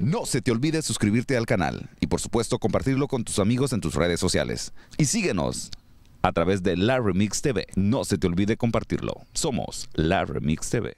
No se te olvide suscribirte al canal y por supuesto compartirlo con tus amigos en tus redes sociales. Y síguenos a través de La Remix TV. No se te olvide compartirlo. Somos La Remix TV.